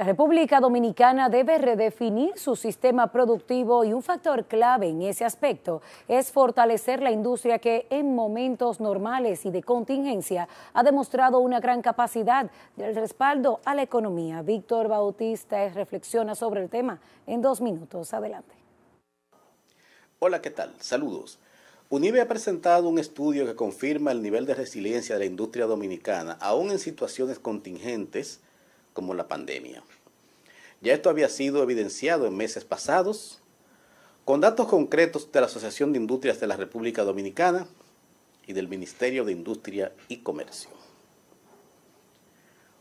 La República Dominicana debe redefinir su sistema productivo y un factor clave en ese aspecto es fortalecer la industria que en momentos normales y de contingencia ha demostrado una gran capacidad del respaldo a la economía. Víctor Bautista reflexiona sobre el tema en dos minutos. Adelante. Hola, ¿qué tal? Saludos. UNIBE ha presentado un estudio que confirma el nivel de resiliencia de la industria dominicana, aún en situaciones contingentes como la pandemia. Ya esto había sido evidenciado en meses pasados con datos concretos de la Asociación de Industrias de la República Dominicana y del Ministerio de Industria y Comercio.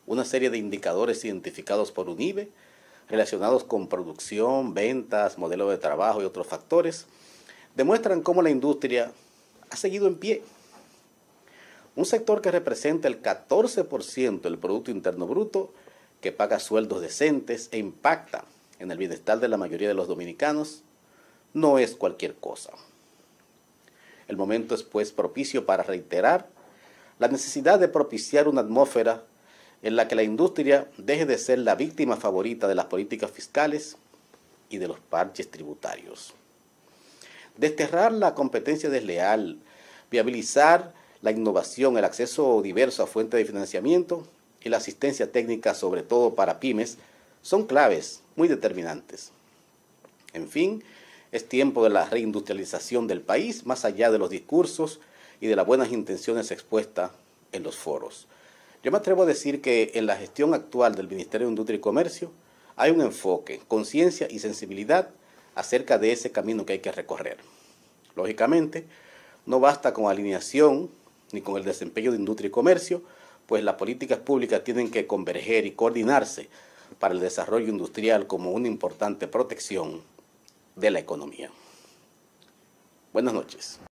Una serie de indicadores identificados por UNIBE relacionados con producción, ventas, modelo de trabajo y otros factores demuestran cómo la industria ha seguido en pie. Un sector que representa el 14% del Producto Interno Bruto que paga sueldos decentes e impacta en el bienestar de la mayoría de los dominicanos, no es cualquier cosa. El momento es pues propicio para reiterar la necesidad de propiciar una atmósfera en la que la industria deje de ser la víctima favorita de las políticas fiscales y de los parches tributarios. Desterrar la competencia desleal, viabilizar la innovación, el acceso diverso a fuentes de financiamiento y la asistencia técnica, sobre todo para pymes, son claves muy determinantes. En fin, es tiempo de la reindustrialización del país, más allá de los discursos y de las buenas intenciones expuestas en los foros. Yo me atrevo a decir que en la gestión actual del Ministerio de Industria y Comercio hay un enfoque, conciencia y sensibilidad acerca de ese camino que hay que recorrer. Lógicamente, no basta con alineación ni con el desempeño de industria y comercio pues las políticas públicas tienen que converger y coordinarse para el desarrollo industrial como una importante protección de la economía. Buenas noches.